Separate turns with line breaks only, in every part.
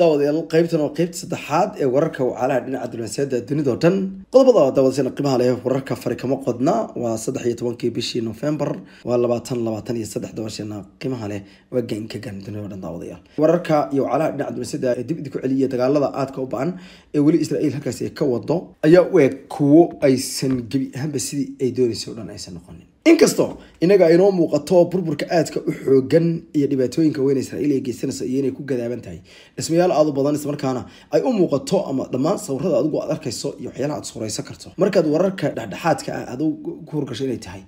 daawadayaal qaybtan oo qaybta saddexaad ee wararka wacaalaha dhinaca dunansiyada dunidao dhan qodobada daawadasana qiimaha leh wararka fari kama qodna waa saddex iyo tobankii bishii nofembar waa labaatan labaatan iyo saddex dabasheena qiimaha leh waa gain gaan dunida o dhan daawadayaal wararka iyo wacalaha dhinaca dunansiyada ee dib idinku celiya dagaalada aadka u ba-an ee weli israa'iil halkaasi ka wado ayaa u eg kuwo aysan gebi ahaanba sidii ay doonaysay o dhan aysan noqonin inkastoo inaga inoo muuqato burburka aadka u xoogan iyo dhibaatooyinka weyn israiil ay geysanayso iyo inay ku gadaaban tahay dhismayaal aad u badan islamarkaana ay u muuqato ama dhammaan sawirada adigu aad arkayso iyo waxyaalaha aad suuraysan karto markaad wararka dhexdhexaadka ah aad ku horgasho inay tahay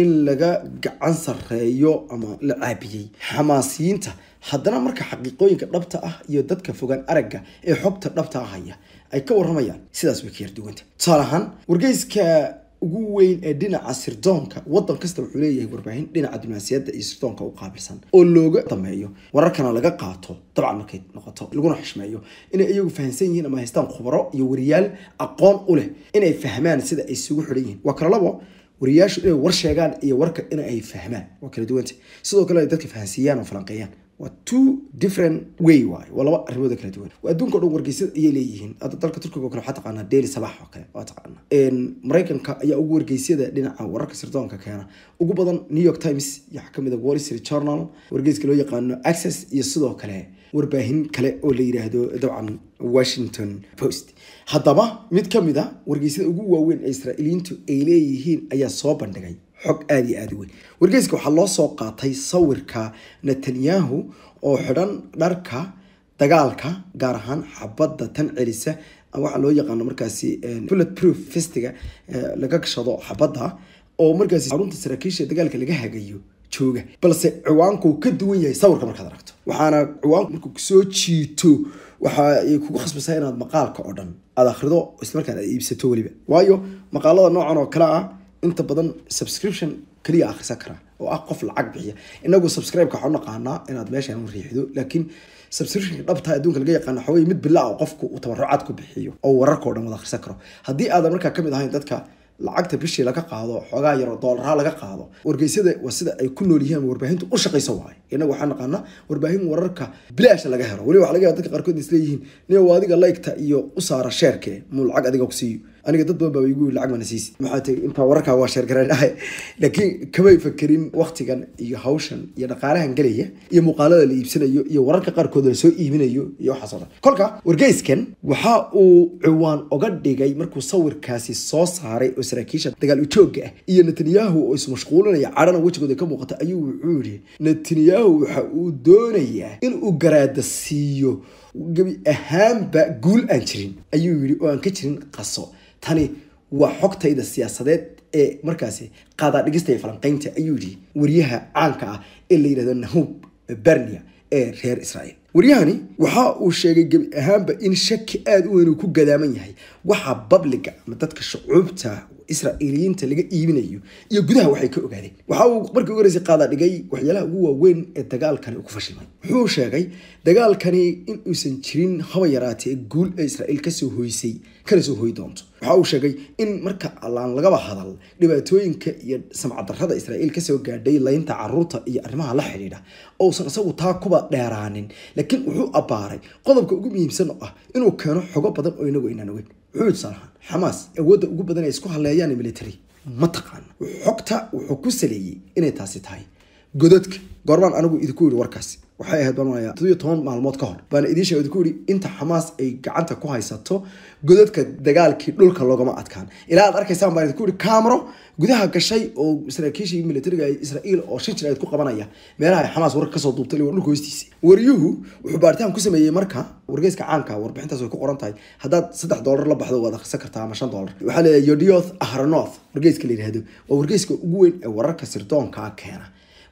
in laga gacan sareeyo ama la caabiyey xamaasiyiinta haddana marka xaqiiqooyinka dhabta ah iyo dadka fogaan aragga ee xogta dhabta ah ay ka waramayaan sidaas way ka yarduwanta tusaale ahaan wargeyska ugu weyn ee dhinaca sirdoonka wadan kasta wuxuu leeyahay warbaahin dhinaca diblomaasiyadda iyo sirdoonka u qaabilsan oo looga dameeyo wararkana laga qaato dabcan markay noqoto laguna xushmeeyo inay iyagu fahamsan yihiin ama haystaan khubaro iyo wariyaal aqoon u leh inay fahmaan sida ay isugu xidhan yihiin waa kale labo wariyaashu inay war sheegaan iyo warka inay fahmaan waa kala duwanta sidoo kale dadka fahansiiyaan oo falanqeeyaan waa two different way waay waa laba arrimood kala duwan waa adduunka o dhan wargeysa ayay leeyihiin hadda dalka turkiga o kale waxaa taqaanaa daily sabax oo kale waa taqaanaa maraykanka ayaa ugu wargeysyada dhinaca wararka sirdoonka keena ugu badan new york times iyo waxaa kamid a ah wall street journal wargeyska loo yaqaano access iyo sidoo kale warbaahin kale oo la yiraahdo dabcan washington post haddaba mid kamid a ah wargeysyada ugu waaweyn ee israa'iiliyiintu ay leeyihiin ayaa soo bandhigay xog aada iyo aada weyn wargeyska waxaa loo soo qaatay sawirka netanyahu oo xidhan dharka dagaalka gaar ahaan xabadda tan celisa waxaa loo yaqaano markaasi eh, bullet proof festiga eh, laga gashado xabadda oo markaasi xarunta saraakiisha dagaalka laga hagayo jooga balse ciwaanku ka duwan yahay sawirka markaad aragto waxaana ciwaanku markuu kusoo jiito waxa kugu khasbaysaa inaad maqaalka oo dhan aad akhrido islamarkaan aad iibsato weliba waayo maqaalada noocan oo kale ah inta badan subscription kaliya akhrisa karaa oo ah qof lacag bixiya inagu subscribe-ka waxaan inaad meeshaan riixdo laakiin subscriptionka dhabta adduunka laga yaqaan waxa weye mid bilaa oo qofku uu tabarucaad ku bixiyo oo wararkao dhan wada akhrisa karo haddii aadan markaa kamid ahayn dadka lacagta bishii laga qaado xoogaa yaroo doolaraha laga qaado wargeysyada waa sida ay ku nool yihiin warbaahintu u shaqaysa waayo innagu waxaa naqaanaa warbaahin wararka bilaasha laga helo weliba waxa laga helo dadka qaarkood isleeyihiin nin adiga laygta iyo u saara sheerkee muu lacag adiga ku siiyo aniga dad badan baa igu lacag mana siisi maxaa tay intaa wararkaa waa sheergareen laakiin kamay fakerin waktigan iyo hawshan iyo dhaqaalahan gelaya iyo muuqaalada la iibsanayo iyo wararka qaarkood la soo iibinayo iyo waxaas oo dhan kolka wargeyskan waxa uu ciwaan oga dhigay markuu sawirkaasi soo saaray oo saraakiisha dagaal ujooga ah iyo netanyahu oo ismashquulinaya cadhana wejigooda ka muuqata ayuu wuxuu yidhi netanyahu waxa uu doonayaa in uu garaada siiyo gebi ahaanba guul aan jirin ayuu yidhi oo aan ka jirin qaso tani waa xogtayda siyaasadeed ee markaasi qaadaa dhigista falanqaynta ayuu yidhi wariyaha caanka ah ee la yidhahdo nahub bernia ee reer israael waryahani waxa uu sheegay gebi ahaanba in shaki aada u weyn ku gadaaman yahay waxaa babliga ama dadka shucuubta israailiyiinta laga iibinayo iyo gudaha waxay ka ogaadeen waxa uu markii ugu horeysay qaada dhigay waxyaalaha ugu waaweyn ee dagaalkani uu ku fashilmay wuxuu sheegay dagaalkani in jirin haba yaraatee guul ee israa'iil kasoo hoysay kana soo hoy doonto waxa uu sheegay in marka allaan lagaba hadal dhibaatooyinka iyo samcadarrada israa'iil kasoo gaadhay laynta caruurta iyo arrimaha la xidhiidha ousan isagu taa kuba dheeraanin laakiin wuxuu abbaaray qodobka ugu muhiimsan oo ah inuu keeno xogo badan oo inagu aynaan ogeyn wuxuu ahaan xamaas awoodda ugu badan ay isku halleeyaan military ma taqaana xogta wuxuu ku saleeyey inay taasi tahay godadka goormaan anigu idinku yidhi warkaasi waxay ahayd baan toddobiyo toban maalmood ka hor baana idiin sheeg ku yidhi inta xamaas ay gacanta ku haysato godadka dagaalkii dhulka loogama adkaan ilaa aad arkaysaan baan idinku yidhi camero gudaha gashay oo saraakiishii militariga israael oo shan jir ayd ku qabanaya meelaha xamaas warka kasoo duubtay waa dhulka hoostiisa waryuhu wuxuu baaritaan ku sameeyey marka wargeyska caanka warbixintaas way ku qoran tahay haddaad saddex doolar la baxdo waad akhrisan kartaa ama shan doolar waxaa leeyahay yodioth ahranoth wargeyska la yidhaahdo waa wargeyska ugu weyn ee wararka sirdoonkaa keena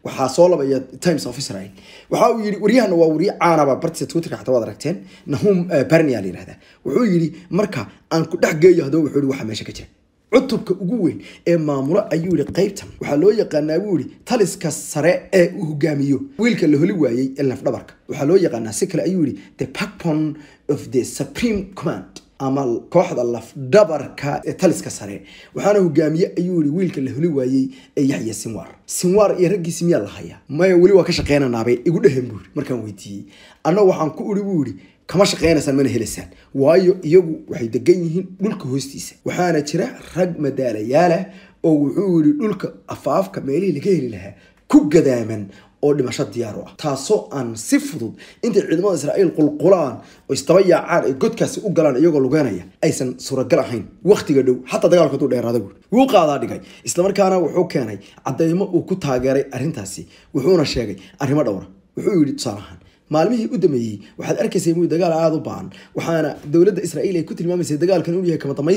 waxaa soo labaya times of israel waxa uu yii waryahan waa warye caanaba bartiisa twitterka xataa waad aragteen nahum eh, barnia la wuxuu yidhi marka aan ku dhex geeyo haddaba wuxuu yihi waxa meesha ka jira cutubka ugu weyn ee maamulo ayuu yihi qaybtan waxaa loo yaqaanaa buu yihi taliska sare ee u hogaamiyo wiilka la holi waayey ee lafdhabarka waxaa loo yaqaanaa si kale ayuu yihi the backbone of the supreme command ama kooxda lafdhabarka ee taliska sare waxaana hogaamiye ayuu yihi wiilka la heli waayey ee yaxya sinwar sinwar iyo raggiisi miyaa la hayaa maya weli waa ka shaqeynanaabay igu dhahan buuri markaan weydiiyey anna waxaan ku uri buu yihi kama shaqeynaysaan mana helaysaan waayo iyagu waxay degan yihiin dhulka hoostiisa waxaana jira rag madaalayaal oo wuxuu yihi dhulka afaafka meelihii laga heli lahaa ku gadaaman oo dhimasho diyaar u ah taasoo aan si fudud intay ciidamada israa'iil qulqulaan oo istaba yaacaan ay godkaasi u galaan iyagoo lugeynaya aysan suuragal ahayn wakhtiga dhow xataa dagaalku haduu dheeraada guud wuu qaadaa dhigay islamarkaana wuxuu keenay caddeymo uu ku taageeray arrintaasi wuxuuna sheegay arrimo dhowra wuxuu yidhi tusaale ahaan maalmihii u dambeeyey waxaad arkaysay muu dagaal aada u baan waxaana dowladda israa'iil ay ku tilmaamaysay dagaalkan inuu yahay kama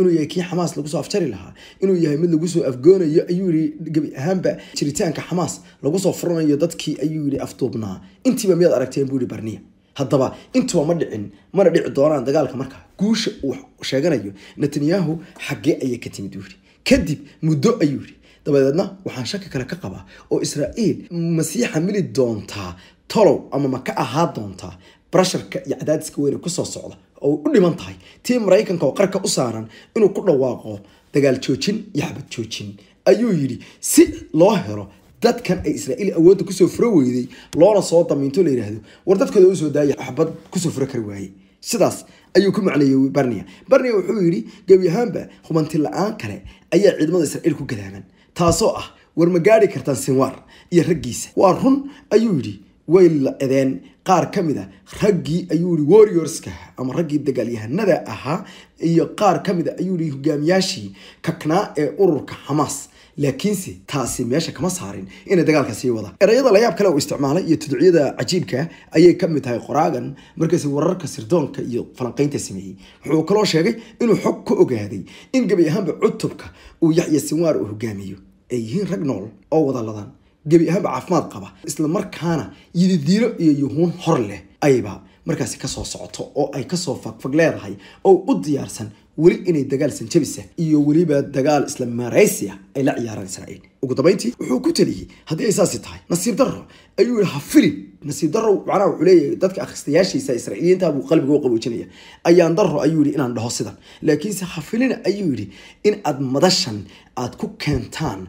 inuu yahay kii xamaas lagu soo afjari lahaa inuu yahay mid lagu soo afgoonayo ayuu yihi gebi ahaanba jiritaanka xamaas lagu soo furanayo dadkii ayuu yihi afduubnaa intiiba miyaad aragteen buu yihi barniya haddaba intuba ma dhicin mana dhici doonaan dagaalka markaa guusha uu sheeganayo netanyahu xaggee ayay ka timid buuyidhi kadib muddo ayuu yidhi dabadeedna waxaan shaki kale ka qabaa oo israa'iil masiixa mili doontaa talow ama ma ka ahaa doontaa barasharka iyo cadaadiska weyne kusoo socda oo u dhiman tahay tii maraykanka oo qarka u saaran inuu ku dhawaaqo dagaal joojin iyo xabad joojin ayuu yidhi si loo helo dadkan ay israa'iil awoodda kusoo furo weyday loona soo damiinto la yidhaahdo war dadkooda u daaya xabad kusoo furo kari waaye sidaas ayuu ku macneeyey barnia barnia wuxuu yidhi gebi ahaanba hubanti la-aan kale ayaa ciidamada israa'iil ku gadaaban taasoo ah war ma gaadhi kartaan sinwaar iyo raggiisa waa run ayuu yidhi way la edeen qaar ka mid a ah raggii ayuu yihi warriorska ama raggii dagaalyahanada ahaa iyo qaar ka mid a ah ayuu yihi hogaamiyaashii kaknaa ee ururka xamaas laakiinse taasi meesha kama saarin inay dagaalka sii wada erayada layaab kale uu isticmaalay iyo tudciyada cajiibka ayay ka mid tahay qoraagan markiisa wararka sirdoonka iyo falanqaynta sameeyey wuxuu kaloo sheegay inuu xog ka ogaaday in gebi ahaanba cutubka uu yaxya sinwaar uu hogaamiyo ay yihiin rag nool oo wada ladan gebi ahaanba caafimaad qaba islamarkaana yididiilo iyo yuhuun hor leh ayba markaasi kasoo socoto oo ay kasoo fagfag leedahay oo u diyaarsan weli inay dagaal sanjabisa iyo weliba dagaal isla maaraysi ah ay la ciyaaraan israa'iil ugu dambayntii wuxuu ku taliyey haddii ay saasi tahay nasiib darro ayuu yihi hafili nasiib darro macnaha wuxuu leeyahay dadka akhristayaashiisa israa'iiliyiinta buu qalbiga u qaboojinaya ayaan darro ayuu yidhi inaan dhaho sidan laakiinse hafilina ayuu yidhi in aad madashan aad ku keentaan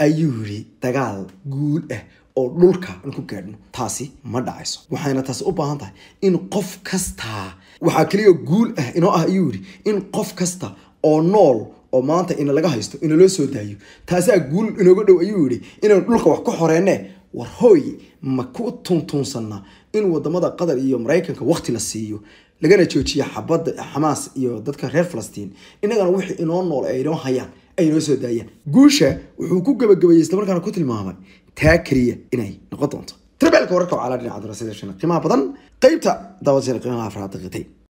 ayuu yidhi dagaal guud ah oo dhulka aan ku gaadhno taasi ma dhacayso waxayna taasi u baahan tahay in qof kastaa waxaa keliya guul ah inoo ah ayuu yidhi in qof kasta oo nool oo maanta inalaga haysto inaloo soo daayo taasaa ah guul inooga dhow ayuu yidhi inaan dhulka wax ku xoreenne war hooy ma ku tuntuunsannaa in wadamada qatar iyo maraykanka waqti la siiyo lagana joojiya xabada xamaas iyo dadka reer falastiin innagana wixii inoo nool ay inoo hayaan ay noo soo daayeen guusha wuxuu ku gabagabeeyey islamarkaana ku tilmaamay taa keliya inay noqon doonto tribalka wararka oo dhinaca daraasadii shan qiimaha badan qaybta daawad qiimaha afraad daqiiqtay